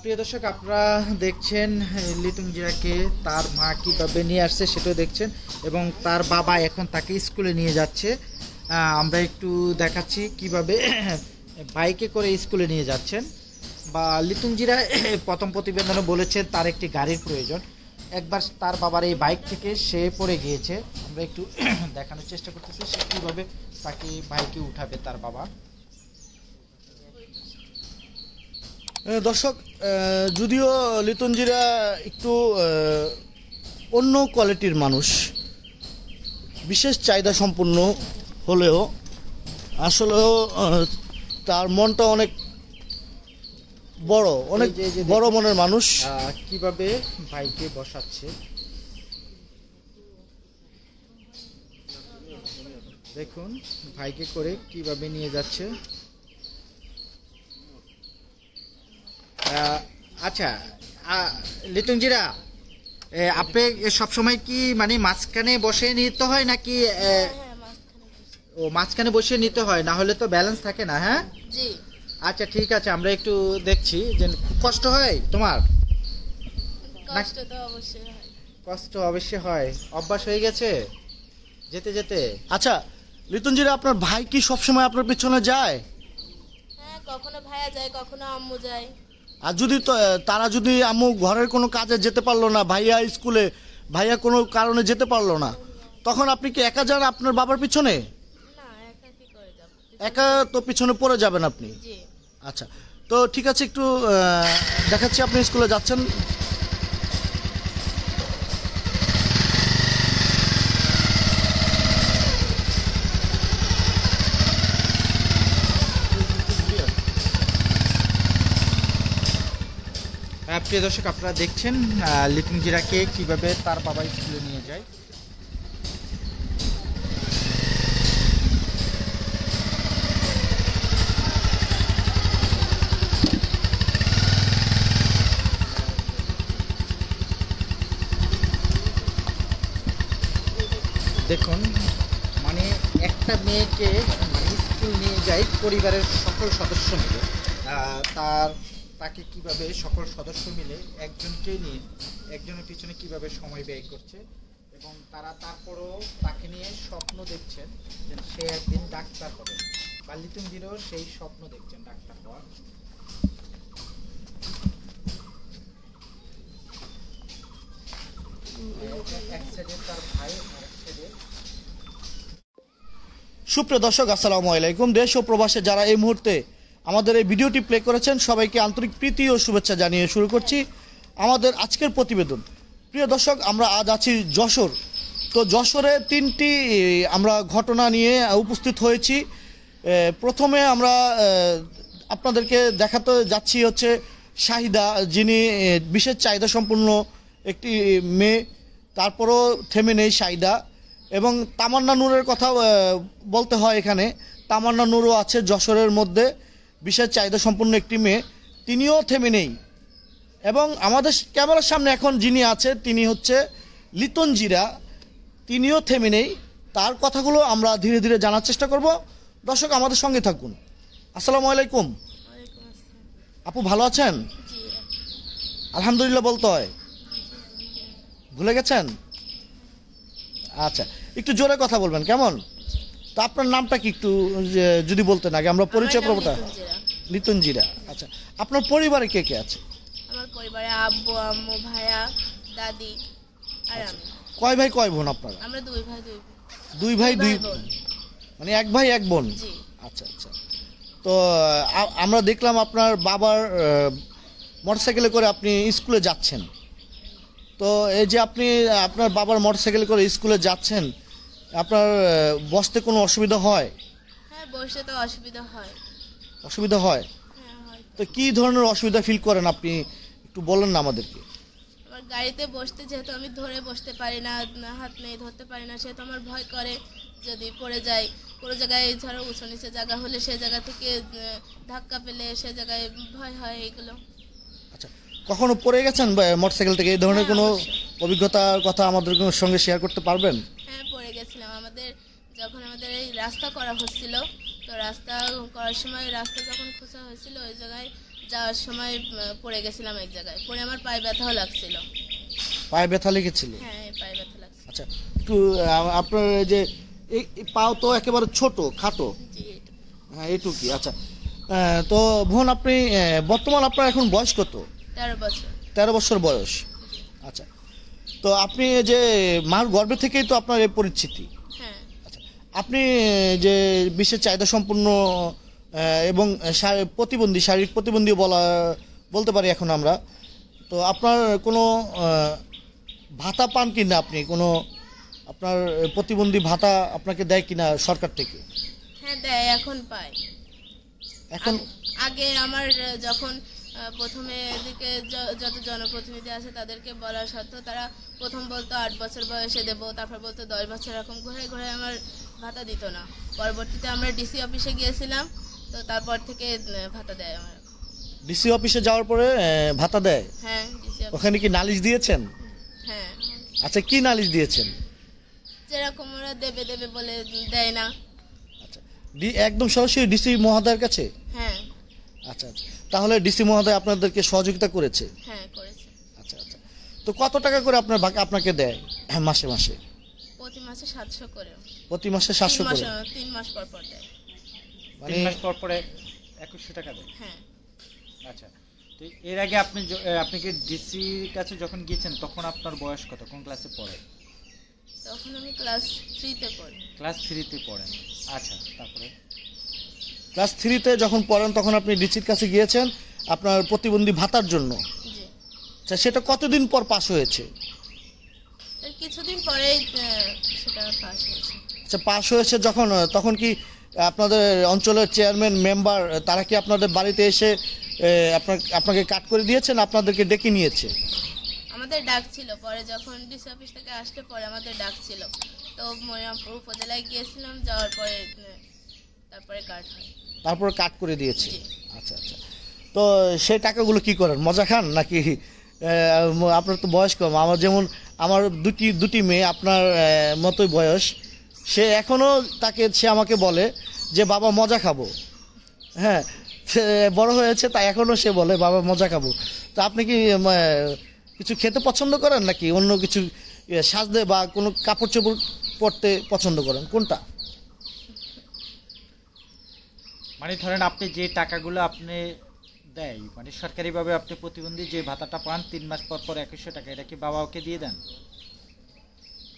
প্রিয় দর্শক আপনারা দেখছেন লিটুং জিরাকে তার মা কীভাবে নিয়ে আসছে সেটাও দেখছেন এবং তার বাবা এখন তাকে স্কুলে নিয়ে যাচ্ছে আমরা একটু দেখাচ্ছি কিভাবে বাইকে করে স্কুলে নিয়ে যাচ্ছেন বা লিটুং জিরা প্রথম প্রতিবেদনে বলেছেন তার একটি গাড়ির প্রয়োজন একবার তার বাবার এই বাইক থেকে সে পড়ে গিয়েছে আমরা একটু দেখানোর চেষ্টা করতেছি সে কীভাবে তাকে বাইকে উঠাবে তার বাবা দর্শক যদিও লিতনজিরা একটু অন্য কোয়ালিটির মানুষ বিশেষ চাহিদা সম্পন্ন হলেও আসলেও তার মনটা অনেক বড় অনেক বড় মনের মানুষ কিভাবে ভাইকে বসাচ্ছে দেখুন ভাইকে করে কিভাবে নিয়ে যাচ্ছে আচ্ছা লিতুঞ্জিরা আপনি সবসময় কি মানে মাঝখানে বসে নিতে হয় নাকি হ্যাঁ, হ্যাঁ, ও মাঝখানে বসে নিতে হয় না হলে তো ব্যালেন্স থাকে না হ্যাঁ আচ্ছা ঠিক আছে আমরা একটু দেখছি যে কষ্ট হয় তোমার কষ্ট অবশ্যই হয় অভ্যাস হয়ে গেছে যেতে যেতে আচ্ছা লিতুঞ্জিরা আপনার ভাই কি সবসময় আপনার পিছনে যায় হ্যাঁ কখনো ভাইয়া যায় কখনো আম্মু যায় আর যদি তারা যদি আম্মু ঘরের কোনো কাজে যেতে পারলো না ভাইয়া স্কুলে ভাইয়া কোনো কারণে যেতে পারলো না তখন আপনি কি একা যান আপনার বাবার পিছনে একা তো পিছনে পড়ে যাবেন আপনি আচ্ছা তো ঠিক আছে একটু দেখাচ্ছি আপনি স্কুলে যাচ্ছেন হ্যাঁ, প্রিয় দর্শক আপনারা দেখছেন লিটন জিরাকে কীভাবে তার বাবা স্কুলে নিয়ে যায় দেখুন মানে একটা মেয়েকে মানে স্কুল নিয়ে যায় পরিবারের সকল সদস্য মিলে তার তাকে কিভাবে সকল সদস্য মিলে একজনকে নিয়ে একজনের পিছনে কিভাবে সময় ব্যয় করছে এবং তারা তারপরও তাকে নিয়ে স্বপ্ন দেখছেন যে সে একদিন ডাক্তার হবে বা দিনও সেই স্বপ্ন দেখছেন ডাক্তার হওয়ার তার ভাই সুপ্রিয় দর্শক আসসালামু আলাইকুম দেশ ও প্রবাসে যারা এই মুহূর্তে আমাদের এই ভিডিওটি প্লে করেছেন সবাইকে আন্তরিক প্রীতি ও শুভেচ্ছা জানিয়ে শুরু করছি আমাদের আজকের প্রতিবেদন প্রিয় দর্শক আমরা আজ আছি যশোর তো যশোরে তিনটি আমরা ঘটনা নিয়ে উপস্থিত হয়েছি প্রথমে আমরা আপনাদেরকে দেখাতে যাচ্ছি হচ্ছে শাহিদা যিনি বিশেষ চাহিদা সম্পূর্ণ একটি মেয়ে তারপরও থেমে নেই শাহিদা এবং তামান্না নূরের কথা বলতে হয় এখানে তামান্না নূরও আছে যশোরের মধ্যে বিশেষ চাহিদা সম্পন্ন একটি মেয়ে তিনিও থেমে নেই এবং আমাদের ক্যামেরার সামনে এখন যিনি আছে তিনি হচ্ছে লিতন জিরা তিনিও থেমে নেই তার কথাগুলো আমরা ধীরে ধীরে জানার চেষ্টা করব দর্শক আমাদের সঙ্গে থাকুন আসসালামু আলাইকুম আপু ভালো আছেন আলহামদুলিল্লাহ বলতে হয় ভুলে গেছেন আচ্ছা একটু জোরে কথা বলবেন কেমন তা আপনার নামটা কি একটু যদি বলতেন আগে আমরা পরিচয় পাবোটা লিতন জিরা আচ্ছা আপনার পরিবারে কে কে আছে আমার পরিবারে আব্বু আম্মু ভাইয়া দাদি আর আচ্ছা। কয় ভাই কয় বোন আপনারা আমরা দুই ভাই দুই দুই ভাই দুই মানে এক ভাই এক বোন আচ্ছা আচ্ছা তো আমরা দেখলাম আপনার বাবার মোটরসাইকেলে করে আপনি স্কুলে যাচ্ছেন তো এই যে আপনি আপনার বাবার মোটরসাইকেলে করে স্কুলে যাচ্ছেন আপনার বসতে কোনো অসুবিধা হয় হ্যাঁ বসতে তো অসুবিধা হয় অসুবিধা হয় হ্যাঁ, তো কি ধরনের অসুবিধা ফিল করেন আপনি একটু বলেন না আমাদেরকে আমার গাড়িতে বসতে যেহেতু আমি ধরে বসতে পারি না হাত নেই ধরতে পারি না সেহেতু আমার ভয় করে যদি পড়ে যাই কোনো জায়গায় ধরো উঁচু নিচে জায়গা হলে সে জায়গা থেকে ধাক্কা পেলে সে জায়গায় ভয় হয় এগুলো আচ্ছা কখনো পড়ে গেছেন মোটরসাইকেল থেকে এই ধরনের হ্যাঁ, কোনো অভিজ্ঞতার কথা আমাদের সঙ্গে শেয়ার করতে পারবেন যখন আমাদের এই রাস্তা করা হচ্ছিল তো রাস্তা করার সময় রাস্তা যখন খোঁচা হয়েছিল ওই জায়গায় যাওয়ার সময় পড়ে গেছিলাম এক জায়গায় পড়ে আমার পায়ে ব্যথাও লাগছিল পায়ে ব্যথা লেগেছিল হ্যাঁ পায়ে ব্যথা লাগছে আচ্ছা একটু আপনার যে এই পাও তো একেবারে ছোট খাটো হ্যাঁ কি আচ্ছা তো ভন আপনি বর্তমান আপনার এখন বয়স কত তেরো বছর তেরো বছর বয়স আচ্ছা তো আপনি যে মার গর্বে থেকেই তো আপনার এই পরিচিতি আপনি যে বিশ্বের চাহিদা সম্পূর্ণ এবং প্রতিবন্ধী শারীরিক প্রতিবন্ধী বলা বলতে পারি এখন আমরা তো আপনার কোনো ভাতা পান কি না আপনি কোনো আপনার প্রতিবন্ধী ভাতা আপনাকে দেয় কি না সরকার থেকে হ্যাঁ দেয় এখন পাই এখন আগে আমার যখন প্রথমে এদিকে যত জনপ্রতিনিধি আছে তাদেরকে বলা সত্ত্বেও তারা প্রথম বলতো আট বছর বয়সে দেবো তারপর বলতো দশ বছর এরকম ঘুরে ঘুরে আমার ভাতা দিত না পরবর্তীতে আমরা ডিসি অফিসে গিয়েছিলাম তো তারপর থেকে ভাতা দেয় আমার ডিসি অফিসে যাওয়ার পরে ভাতা দেয় হ্যাঁ ওখানে কি নালিশ দিয়েছেন হ্যাঁ আচ্ছা কি নালিশ দিয়েছেন যেরকম ওরা দেবে দেবে বলে দেয় না আচ্ছা একদম সরাসরি ডিসি মহাদয়ের কাছে হ্যাঁ আচ্ছা আচ্ছা তাহলে ডিসি মহোদয় আপনাদেরকে সহযোগিতা করেছে হ্যাঁ করেছে আচ্ছা আচ্ছা তো কত টাকা করে আপনার বাকি আপনাকে দেয় হ্যাঁ মাসে মাসে প্রতি মাসে 700 করে প্রতি মাসে 700 করে 3 মাস পর পর দেয় মানে 3 মাস পর পরে 2100 টাকা দেয় হ্যাঁ আচ্ছা তো এর আগে আপনি আপনি কি ডিসির কাছে যখন গিয়েছেন তখন আপনার বয়স কত কোন ক্লাসে পড়ে তখন আমি ক্লাস 3 তে পড়ি ক্লাস 3 তে পড়েন আচ্ছা তারপরে ক্লাস থ্রিতে যখন পড়েন তখন আপনি ডিসির কাছে গিয়েছেন আপনার প্রতিবন্ধী ভাতার জন্য আচ্ছা সেটা কতদিন পর পাস হয়েছে কিছুদিন পরে সেটা পাস হয়েছে আচ্ছা পাস হয়েছে যখন তখন কি আপনাদের অঞ্চলের চেয়ারম্যান মেম্বার তারা কি আপনাদের বাড়িতে এসে আপনার আপনাকে কাট করে দিয়েছেন আপনাদেরকে ডেকে নিয়েছে আমাদের ডাক ছিল পরে যখন ডিসি অফিস থেকে আসলে পরে আমাদের ডাক ছিল তো উপজেলায় গিয়েছিলাম যাওয়ার পরে তারপরে কাট করে দিয়েছে আচ্ছা আচ্ছা তো সেই টাকাগুলো কি করেন মজা খান নাকি আপনার তো বয়স কম আমার যেমন আমার দুটি দুটি মেয়ে আপনার মতোই বয়স সে এখনও তাকে সে আমাকে বলে যে বাবা মজা খাবো হ্যাঁ সে বড় হয়েছে তাই এখনও সে বলে বাবা মজা খাবো তো আপনি কি কিছু খেতে পছন্দ করেন নাকি অন্য কিছু সাজতে বা কোনো কাপড় চোপড় পরতে পছন্দ করেন কোনটা মানে ধরেন আপনি যে টাকাগুলো আপনি দেয় মানে সরকারিভাবে আপনি প্রতিবন্ধী যে ভাতাটা পান তিন মাস পর পর একশো টাকা এটা কি বাবা ওকে দিয়ে দেন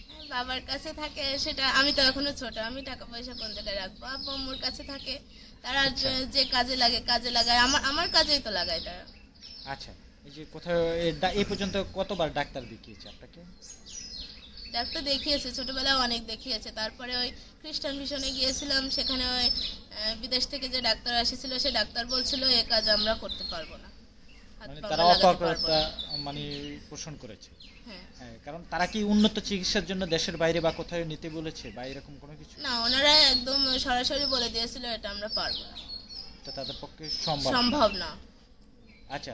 হ্যাঁ, বাবার কাছে থাকে সেটা আমি তো এখনো ছোট আমি টাকা পয়সা কোন জায়গায় রাখবো আব্বা আম্মুর কাছে থাকে তারা আচ্ছা। যে কাজে লাগে কাজে লাগায় আমার আমার কাজেই তো লাগায় তারা আচ্ছা এই যে কোথায় এই পর্যন্ত কতবার ডাক্তার দেখিয়েছে আপনাকে ডাক্তার দেখিয়েছে ছোটোবেলায় অনেক দেখিয়েছে তারপরে ওই খ্রিস্টান মিশনে গিয়েছিলাম সেখানে ওই বিদেশ থেকে যে ডাক্তার এসেছিল সে ডাক্তার বলছিল এ কাজ আমরা করতে পারবো না মানে মানে হ্যাঁ। হ্যাঁ, তারা কি উন্নত চিকিৎসার জন্য দেশের বাইরে বা নিতে বলেছে বা এরকম কোনো কিছু না একদম সরাসরি বলে দিয়েছিল এটা আমরা পারবো না তো তাদের পক্ষে সম্ভব না আচ্ছা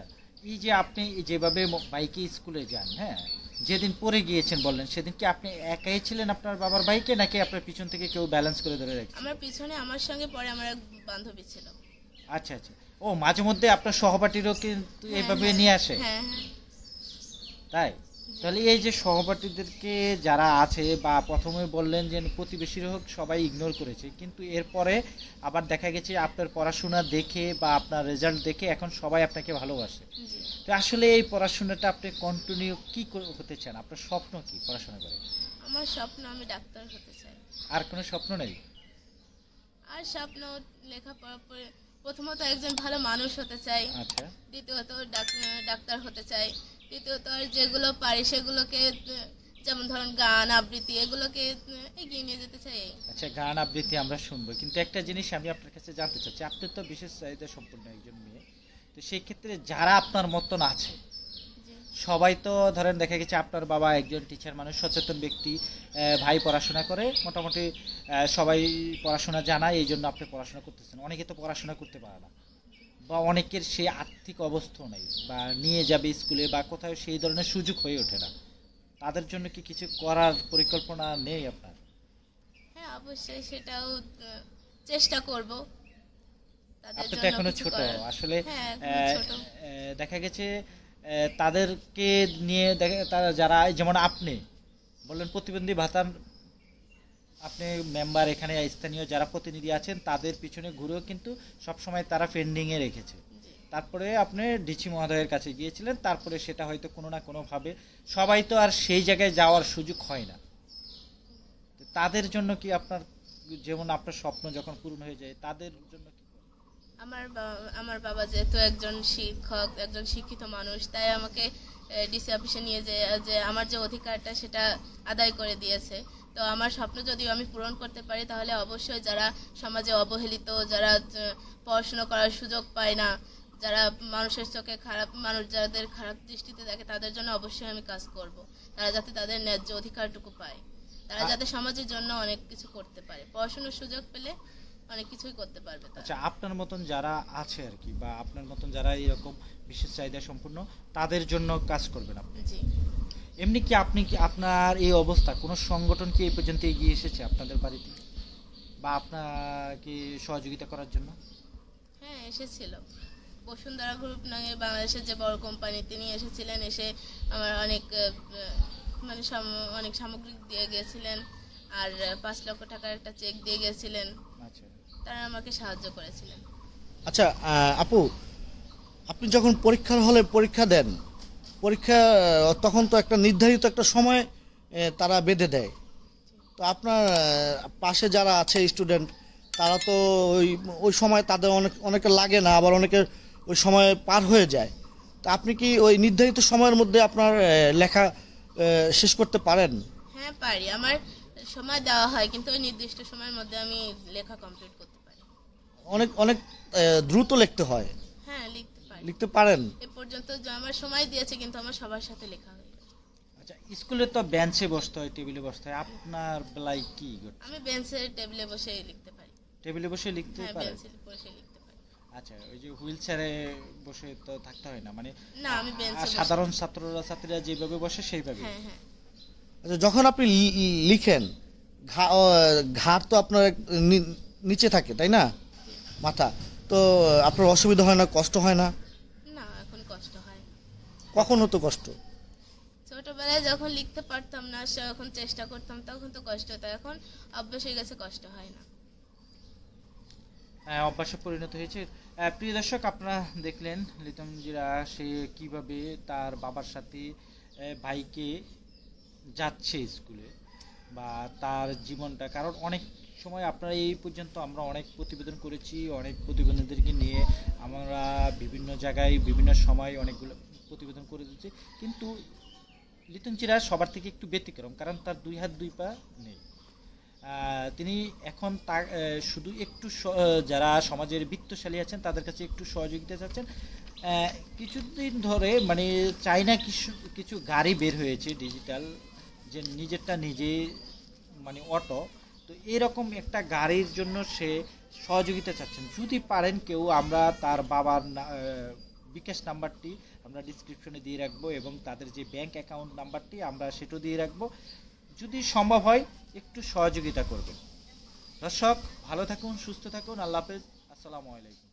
এই যে আপনি যেভাবে বাইকে স্কুলে যান হ্যাঁ যেদিন পরে গিয়েছেন বললেন সেদিন কি আপনি একাই ছিলেন আপনার বাবার বাইকে নাকি আপনার পিছন থেকে কেউ ব্যালেন্স করে ধরে রেখেছে আমার পিছনে আমার সঙ্গে পরে আমার এক বান্ধবী ছিল আচ্ছা আচ্ছা ও মাঝে মধ্যে আপনার সহপাঠীরও কিন্তু হ্যাঁ, এইভাবে হ্যাঁ, নিয়ে আসে হ্যাঁ হ্যাঁ তাই তাহলে এই যে সহপাঠীদেরকে যারা আছে বা প্রথমে বললেন যে প্রতিবেশীর হোক সবাই ইগনোর করেছে কিন্তু এরপরে আবার দেখা গেছে আপনার পড়াশোনা দেখে বা আপনার রেজাল্ট দেখে এখন সবাই আপনাকে ভালোবাসে তো আসলে এই পড়াশোনাটা আপনি কন্টিনিউ কি হতে চান আপনার স্বপ্ন কি পড়াশোনা করে আমার স্বপ্ন আমি ডাক্তার হতে চাই আর কোনো স্বপ্ন নেই আর স্বপ্ন লেখাপড়া প্রথমত একজন ভালো মানুষ হতে চাই আচ্ছা দ্বিতীয়ত ডাক্তার হতে চাই দ্বিতীয়ত যেগুলো পারি সেগুলোকে যেমন ধরুন গান আবৃত্তি এগুলোকে এগিয়ে নিয়ে যেতে চাই আচ্ছা গান আবৃত্তি আমরা শুনবো কিন্তু একটা জিনিস আমি আপনার কাছে জানতে চাচ্ছি আপনি তো বিশেষ চাহিদা সম্পূর্ণ একজন মেয়ে তো সেই ক্ষেত্রে যারা আপনার মতন আছে সবাই তো ধরেন দেখা গেছে আপনার বাবা একজন টিচার মানুষ সচেতন ব্যক্তি ভাই পড়াশোনা করে মোটামুটি সবাই পড়াশোনা জানায় এই জন্য আপনি পড়াশোনা করতেছেন অনেকে তো পড়াশোনা করতে পারে না বা অনেকের সেই আর্থিক অবস্থা নেই বা নিয়ে যাবে স্কুলে বা কোথাও সেই ধরনের সুযোগ হয়ে ওঠে না তাদের জন্য কি কিছু করার পরিকল্পনা নেই আপনার হ্যাঁ অবশ্যই সেটাও চেষ্টা করব আপনি তো হ্যাঁ, এখনো ছোট আসলে দেখা গেছে তাদেরকে নিয়ে তারা যারা যেমন আপনি বললেন প্রতিবন্ধী ভাতার আপনি মেম্বার এখানে স্থানীয় যারা প্রতিনিধি আছেন তাদের পিছনে ঘুরেও কিন্তু সবসময় তারা পেন্ডিংয়ে রেখেছে তারপরে আপনি ডিসি মহোদয়ের কাছে গিয়েছিলেন তারপরে সেটা হয়তো কোনো না কোনোভাবে সবাই তো আর সেই জায়গায় যাওয়ার সুযোগ হয় না তাদের জন্য কি আপনার যেমন আপনার স্বপ্ন যখন পূরণ হয়ে যায় তাদের জন্য কি আমার আমার বাবা যেহেতু একজন শিক্ষক একজন শিক্ষিত মানুষ তাই আমাকে ডিসি অফিসে নিয়ে যে যে আমার যে অধিকারটা সেটা আদায় করে দিয়েছে তো আমার স্বপ্ন যদি আমি পূরণ করতে পারি তাহলে অবশ্যই যারা সমাজে অবহেলিত যারা পড়াশুনো করার সুযোগ পায় না যারা মানুষের চোখে খারাপ মানুষ যাদের খারাপ দৃষ্টিতে দেখে তাদের জন্য অবশ্যই আমি কাজ করব তারা যাতে তাদের ন্যায্য অধিকারটুকু পায় তারা যাতে সমাজের জন্য অনেক কিছু করতে পারে পড়াশুনোর সুযোগ পেলে অনেক মানে কিছুই করতে পারবে আচ্ছা আপনার মতন যারা আছে আর কি বা আপনার মতন যারা এরকম বিশেষ চাহিদা সম্পূর্ণ তাদের জন্য কাজ করবেন আপনি জি এমনি কি আপনি কি আপনার এই অবস্থা কোনো সংগঠন কি এই পর্যন্ত এগিয়ে এসেছে আপনাদের বাড়িতে বা আপনাকে সহযোগিতা করার জন্য হ্যাঁ এসেছিল বসুন্ধরা গ্রুপ নামে বাংলাদেশের যে বড় কোম্পানি তিনি এসেছিলেন এসে আমার অনেক মানে সাম- অনেক সামগ্রী দিয়ে গিয়েছিলেন আর পাঁচ লক্ষ টাকার একটা চেক দিয়ে গেছিলেন আচ্ছা তারা আমাকে সাহায্য করেছিলেন আচ্ছা আপু আপনি যখন পরীক্ষার হলে পরীক্ষা দেন পরীক্ষা তখন তো একটা নির্ধারিত একটা সময় তারা বেঁধে দেয় তো আপনার পাশে যারা আছে স্টুডেন্ট তারা তো ওই ওই সময় তাদের অনেক অনেকে লাগে না আবার অনেকের ওই সময় পার হয়ে যায় তা আপনি কি ওই নির্ধারিত সময়ের মধ্যে আপনার লেখা শেষ করতে পারেন হ্যাঁ পারি আমার সময় দেওয়া হয় কিন্তু ওই নির্দিষ্ট সময়ের মধ্যে আমি লেখা কমপ্লিট করতে অনেক অনেক দ্রুত লিখতে হয় হ্যাঁ লিখতে লিখতে পারেন এ পর্যন্ত আমার সময় দিয়েছে কিন্তু আমার সবার সাথে লেখা হয় আচ্ছা স্কুলে তো বেঞ্চে বসতে হয় টেবিলে বসতে হয় আপনার বেলায় কি আমি বেঞ্চে টেবিলে বসে লিখতে পারি টেবিলে বসে লিখতে হ্যাঁ, পারেন বেঞ্চে বসে লিখতে পারি আচ্ছা ওই যে হুইল চেয়ারে বসে তো থাকতে হয় না মানে না আমি বেঞ্চে সাধারণ ছাত্ররা ছাত্রীরা যেভাবে বসে সেইভাবে হ্যাঁ হ্যাঁ আচ্ছা যখন আপনি লিখেন ঘা ঘাড় তো আপনার নিচে থাকে তাই না মাথা তো আপনার অসুবিধা হয় না কষ্ট হয় না না এখন কষ্ট হয় কখন হতো কষ্ট ছোটবেলায় যখন লিখতে পারতাম না এখন চেষ্টা করতাম তখন তো কষ্ট হতো এখন অভ্যাস হয়ে গেছে কষ্ট হয় না হ্যাঁ, অভ্যাসে পরিণত হয়েছে প্রিয় দর্শক আপনারা দেখলেন লিতম সে কিভাবে তার বাবার সাথে ভাইকে যাচ্ছে স্কুলে বা তার জীবনটা কারণ অনেক সময় আপনারা এই পর্যন্ত আমরা অনেক প্রতিবেদন করেছি অনেক প্রতিবেদনদেরকে নিয়ে আমরা বিভিন্ন জায়গায় বিভিন্ন সময় অনেকগুলো প্রতিবেদন করে দিচ্ছি কিন্তু লিটন চিরা সবার থেকে একটু ব্যতিক্রম কারণ তার দুই হাত দুই পা নেই তিনি এখন তা শুধু একটু যারা সমাজের বৃত্তশালী আছেন তাদের কাছে একটু সহযোগিতা চাচ্ছেন কিছুদিন ধরে মানে চাইনা কিছু কিছু গাড়ি বের হয়েছে ডিজিটাল যে নিজেরটা নিজে মানে অটো তো এরকম একটা গাড়ির জন্য সে সহযোগিতা চাচ্ছেন যদি পারেন কেউ আমরা তার বাবার বিকাশ নাম্বারটি আমরা ডিসক্রিপশনে দিয়ে রাখবো এবং তাদের যে ব্যাংক অ্যাকাউন্ট নাম্বারটি আমরা সেটাও দিয়ে রাখবো যদি সম্ভব হয় একটু সহযোগিতা করবেন দর্শক ভালো থাকুন সুস্থ থাকুন আল্লাহ হাফেজ আসসালামু আলাইকুম